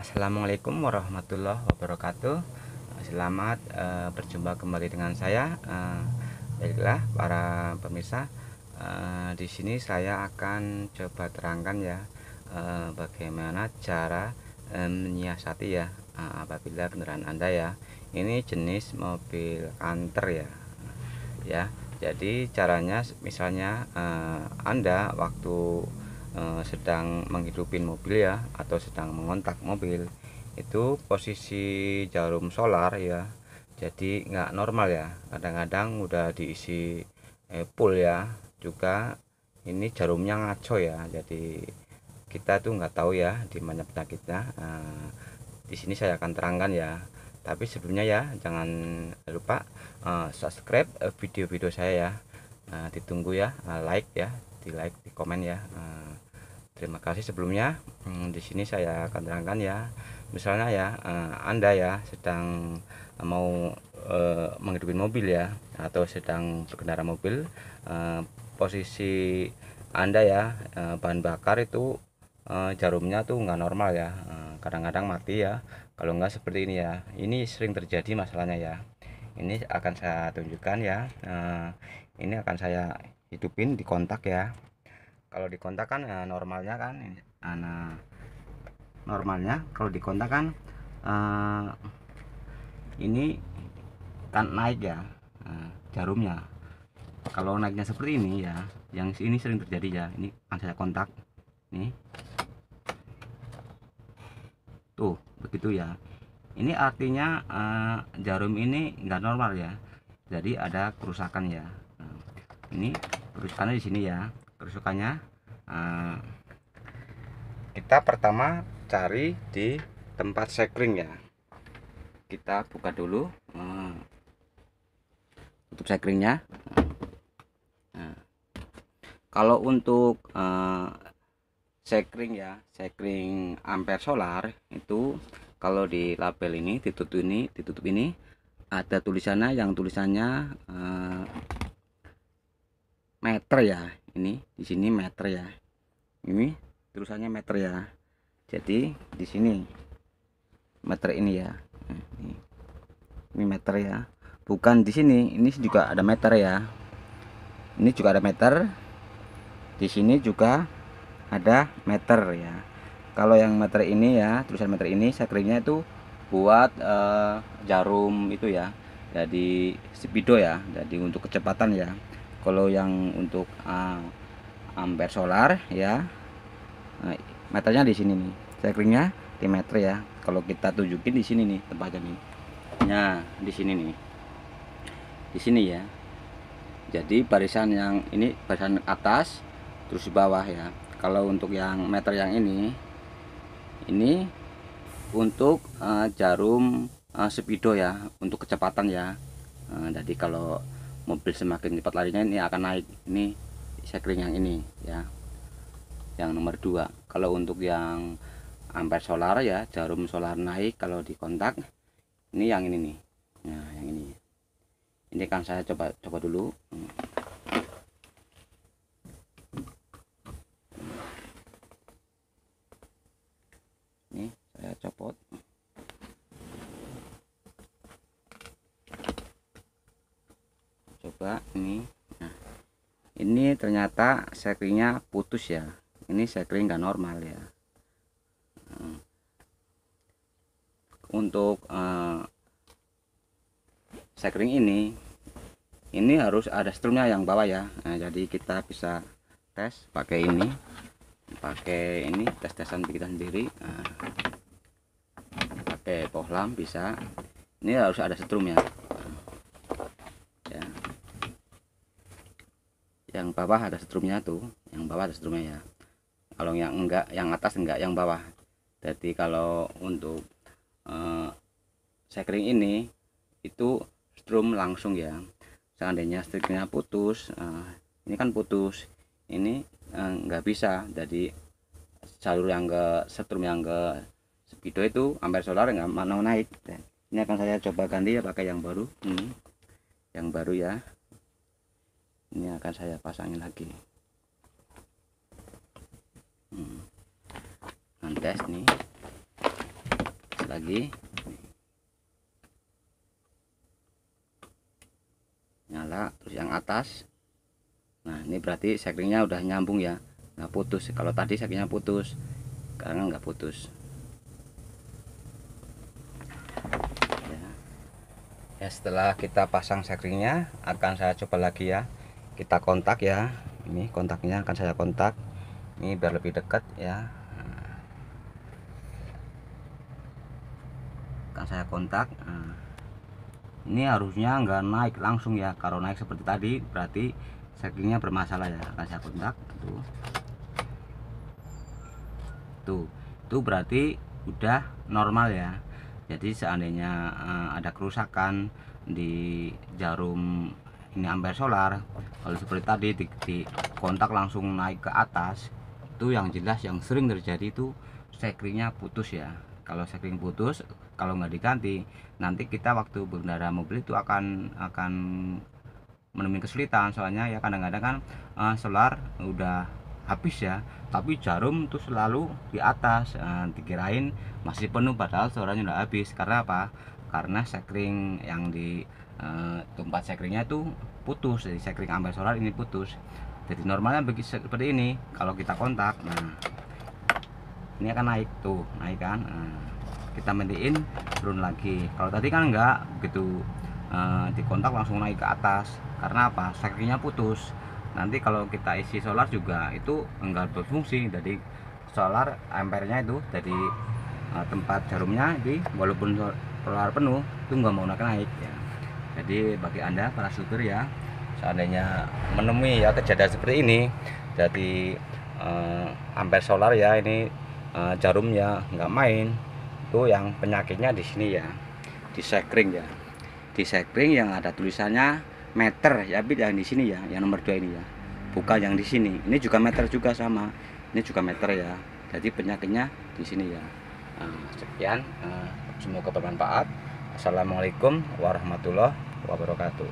Assalamualaikum warahmatullahi wabarakatuh. Selamat uh, berjumpa kembali dengan saya. Uh, baiklah para pemirsa, uh, di sini saya akan coba terangkan ya uh, bagaimana cara uh, menyiasati ya uh, apabila kendaraan Anda ya. Ini jenis mobil kanter ya. ya. Jadi caranya misalnya uh, Anda waktu Eh, sedang menghidupin mobil ya atau sedang mengontak mobil itu posisi jarum solar ya jadi nggak normal ya kadang-kadang udah diisi eh, pool ya juga ini jarumnya ngaco ya jadi kita tuh nggak tahu ya di mana penyakitnya nah, eh, di sini saya akan terangkan ya tapi sebelumnya ya jangan lupa uh, subscribe video-video saya ya uh, ditunggu ya uh, like ya di like di komen ya uh, terima kasih sebelumnya hmm, di sini saya akan terangkan ya misalnya ya uh, anda ya sedang mau uh, menghidupi mobil ya atau sedang berkendara mobil uh, posisi anda ya uh, bahan bakar itu uh, jarumnya tuh nggak normal ya kadang-kadang uh, mati ya kalau nggak seperti ini ya ini sering terjadi masalahnya ya ini akan saya tunjukkan ya Uh, ini akan saya hidupin di kontak ya kalau di kontak kan ya normalnya kan nah normalnya kalau di kontak kan uh, ini kan naik ya uh, jarumnya kalau naiknya seperti ini ya yang ini sering terjadi ya ini akan saya kontak nih tuh begitu ya ini artinya uh, jarum ini enggak normal ya jadi ada kerusakan ya nah, ini kerusakannya di sini ya kerusakannya eh, kita pertama cari di tempat sekring ya kita buka dulu eh, untuk sekringnya nah, kalau untuk uh, sekring ya sekring ampere solar itu kalau di label ini ditutup ini ditutup ini ada tulisannya yang tulisannya uh, meter ya ini di sini meter ya ini tulisannya meter ya jadi di sini meter ini ya nah, ini, ini meter ya bukan di sini ini juga ada meter ya ini juga ada meter di sini juga ada meter ya kalau yang meter ini ya tulisan meter ini sakrinya itu buat uh, jarum itu ya jadi speedo ya jadi untuk kecepatan ya kalau yang untuk uh, ah, ampere solar ya nah, meternya di sini nih cyclingnya di meter ya kalau kita tunjukin di sini nih tempatnya nih nah di sini nih di sini ya jadi barisan yang ini barisan atas terus di bawah ya kalau untuk yang meter yang ini ini untuk uh, jarum uh, speedo ya untuk kecepatan ya uh, jadi kalau mobil semakin cepat larinya ini akan naik ini sekring yang ini ya yang nomor dua kalau untuk yang ampere solar ya jarum solar naik kalau di kontak ini yang ini nih nah yang ini ini kan saya coba coba dulu hmm. ternyata cyclingnya putus ya ini cycling nggak normal ya hmm. untuk uh, eh, cycling ini ini harus ada strumnya yang bawah ya nah, jadi kita bisa tes pakai ini pakai ini tes-tesan kita sendiri nah, pakai pohlam bisa ini harus ada strumnya yang bawah ada strumnya tuh yang bawah ada setrumnya ya kalau yang enggak yang atas enggak yang bawah jadi kalau untuk uh, sekring ini itu strum langsung ya seandainya strumnya putus uh, ini kan putus ini uh, bisa jadi jalur yang ke strum yang ke speedo itu ampere solar enggak mau naik ini akan saya coba ganti ya pakai yang baru hmm. yang baru ya ini akan saya pasangin lagi hmm. nantes nih lagi nyala terus yang atas nah ini berarti sekringnya udah nyambung ya nggak putus kalau tadi sekringnya putus karena nggak putus ya. ya setelah kita pasang sekringnya akan saya coba lagi ya kita kontak ya ini kontaknya akan saya kontak ini biar lebih dekat ya akan saya kontak ini harusnya nggak naik langsung ya kalau naik seperti tadi berarti saklingnya bermasalah ya akan saya kontak tuh tuh itu berarti udah normal ya jadi seandainya eh, ada kerusakan di jarum ini ampere solar kalau seperti tadi di, di kontak langsung naik ke atas itu yang jelas yang sering terjadi itu sekringnya putus ya kalau sekring putus kalau nggak diganti nanti kita waktu berkendara mobil itu akan akan menemui kesulitan soalnya ya kadang-kadang kan uh, solar udah habis ya tapi jarum itu selalu di atas uh, dikirain masih penuh padahal solarnya udah habis karena apa karena sekring yang di Eh, tempat sekringnya itu putus jadi sekring ambal solar ini putus jadi normalnya begitu seperti ini kalau kita kontak nah ini akan naik tuh naik kan nah, kita mentiin turun lagi kalau tadi kan enggak begitu uh, dikontak langsung naik ke atas karena apa sekringnya putus nanti kalau kita isi solar juga itu enggak berfungsi jadi solar ampernya itu jadi uh, tempat jarumnya di walaupun solar penuh itu enggak mau naik naik ya jadi bagi Anda para supir ya, seandainya menemui ya kejadian seperti ini, jadi eh, ampere solar ya ini eh, jarum ya nggak main, itu yang penyakitnya di sini ya, di sekring ya, di sekring yang ada tulisannya meter ya, tapi yang di sini ya, yang nomor dua ini ya, bukan yang di sini. Ini juga meter juga sama, ini juga meter ya. Jadi penyakitnya di sini ya. Nah, sekian, eh, semoga bermanfaat. Assalamualaikum warahmatullahi wabarakatuh